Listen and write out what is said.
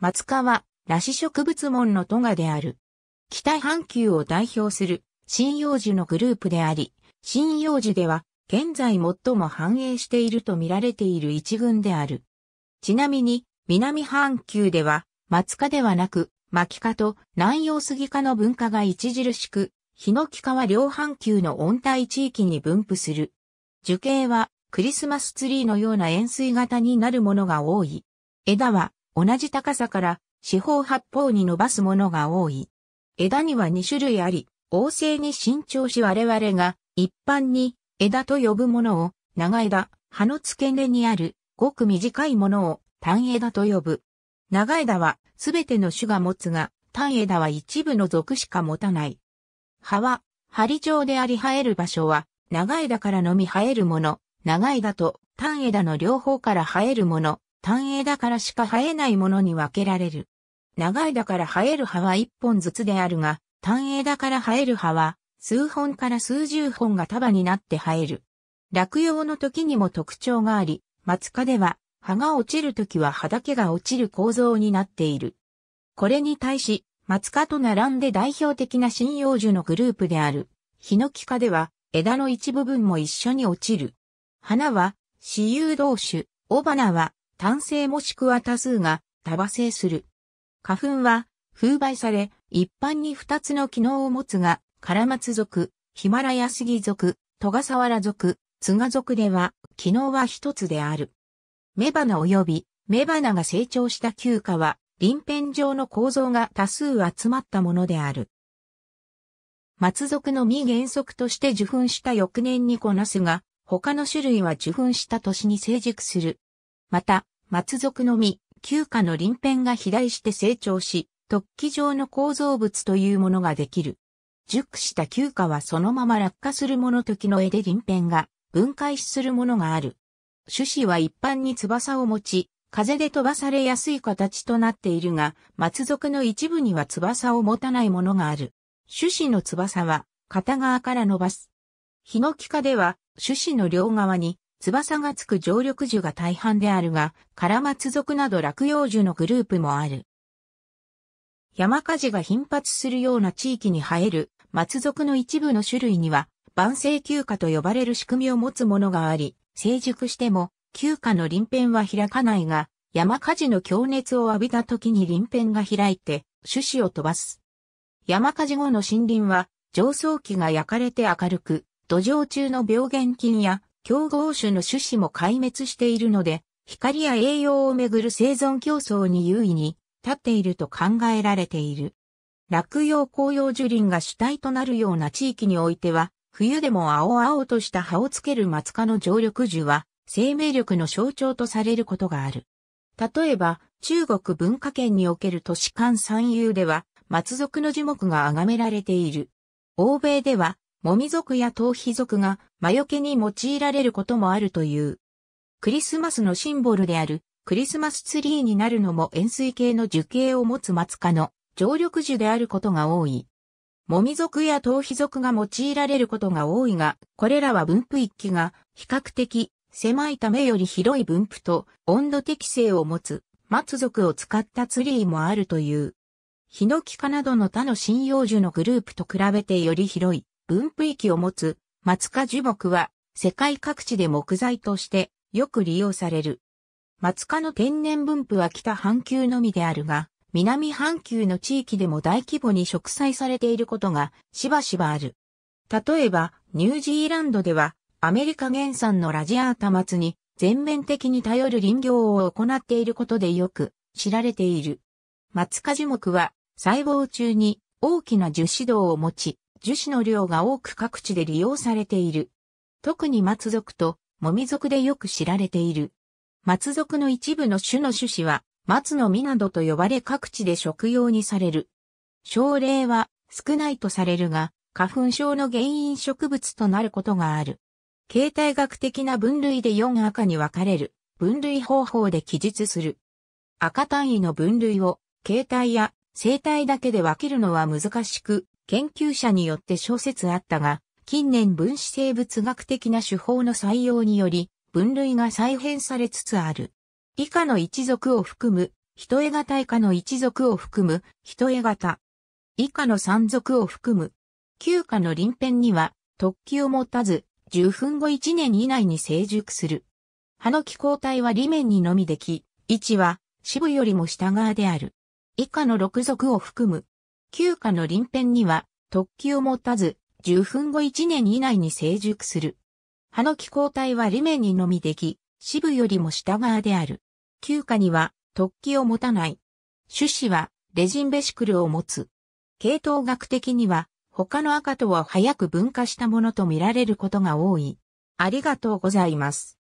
松川、羅氏植物門のトガである。北半球を代表する針葉樹のグループであり、針葉樹では現在最も繁栄していると見られている一群である。ちなみに、南半球では、松川ではなく、牧科と南洋杉科の文化が著しく、ヒノキ科は両半球の温帯地域に分布する。樹形はクリスマスツリーのような円錐型になるものが多い。枝は同じ高さから四方八方に伸ばすものが多い。枝には2種類あり、旺盛に伸長し我々が一般に枝と呼ぶものを長枝、葉の付け根にあるごく短いものを単枝と呼ぶ。長枝はすべての種が持つが、単枝は一部の属しか持たない。葉は針状であり生える場所は長枝からのみ生えるもの、長枝と単枝の両方から生えるもの、単枝だからしか生えないものに分けられる。長いだから生える葉は一本ずつであるが、単枝から生える葉は、数本から数十本が束になって生える。落葉の時にも特徴があり、松科では、葉が落ちる時は葉だけが落ちる構造になっている。これに対し、松科と並んで代表的な針葉樹のグループである、ヒノキ科では、枝の一部分も一緒に落ちる。花は、雌雄同種、雄花は、単性もしくは多数が多和性する。花粉は風媒され、一般に二つの機能を持つが、カラマツ族、ヒマラヤスギ族、トガサワラ族、ツガ族では、機能は一つである。雌花及び、雌花が成長した旧暇は、臨片状の構造が多数集まったものである。松属の未原則として受粉した翌年にこなすが、他の種類は受粉した年に成熟する。また、松属の実、旧家の鱗片が肥大して成長し、突起状の構造物というものができる。熟した旧家はそのまま落下するもの時の絵で鱗片が分解するものがある。種子は一般に翼を持ち、風で飛ばされやすい形となっているが、松属の一部には翼を持たないものがある。種子の翼は片側から伸ばす。ヒノキ科では種子の両側に翼がつく常緑樹が大半であるが、カラマツ属など落葉樹のグループもある。山火事が頻発するような地域に生える松属の一部の種類には、晩生休暇と呼ばれる仕組みを持つものがあり、成熟しても休暇の臨片は開かないが、山火事の強熱を浴びた時に臨片が開いて、種子を飛ばす。山火事後の森林は、上層期が焼かれて明るく、土壌中の病原菌や競合種の種子も壊滅しているので、光や栄養をめぐる生存競争に優位に立っていると考えられている。落葉紅葉樹林が主体となるような地域においては、冬でも青々とした葉をつける松科の常緑樹は、生命力の象徴とされることがある。例えば、中国文化圏における都市間三遊では、松族の樹木が崇められている。欧米では、もみ族や頭皮族が魔除けに用いられることもあるという。クリスマスのシンボルであるクリスマスツリーになるのも円錐形の樹形を持つ松科の常緑樹であることが多い。もみ族や頭皮族が用いられることが多いが、これらは分布一気が比較的狭いためより広い分布と温度適性を持つ松族を使ったツリーもあるという。ヒノキ科などの他の針葉樹のグループと比べてより広い分布域を持つ松科樹木は世界各地で木材としてよく利用される。松科の天然分布は北半球のみであるが、南半球の地域でも大規模に植栽されていることがしばしばある。例えば、ニュージーランドでは、アメリカ原産のラジアータ松に全面的に頼る林業を行っていることでよく知られている。松科樹木は細胞中に大きな樹脂道を持ち、樹脂の量が多く各地で利用されている。特に松族ともみ族でよく知られている。松族の一部の種の種子は松の実などと呼ばれ各地で食用にされる。症例は少ないとされるが、花粉症の原因植物となることがある。形態学的な分類で4赤に分かれる分類方法で記述する。赤単位の分類を形態や生態だけで分けるのは難しく、研究者によって小説あったが、近年分子生物学的な手法の採用により、分類が再編されつつある。以下の一族を含む、人絵型以下の一族を含む、人絵型。以下の三族を含む。旧家の臨辺には、突起を持たず、10分後1年以内に成熟する。葉の気候体は裏面にのみでき、位置は、支部よりも下側である。以下の六族を含む。旧家の臨辺には、突起を持たず、10分後1年以内に成熟する。葉の気候体は裏面にのみでき、支部よりも下側である。旧家には、突起を持たない。種子は、レジンベシクルを持つ。系統学的には、他の赤とは早く分化したものと見られることが多い。ありがとうございます。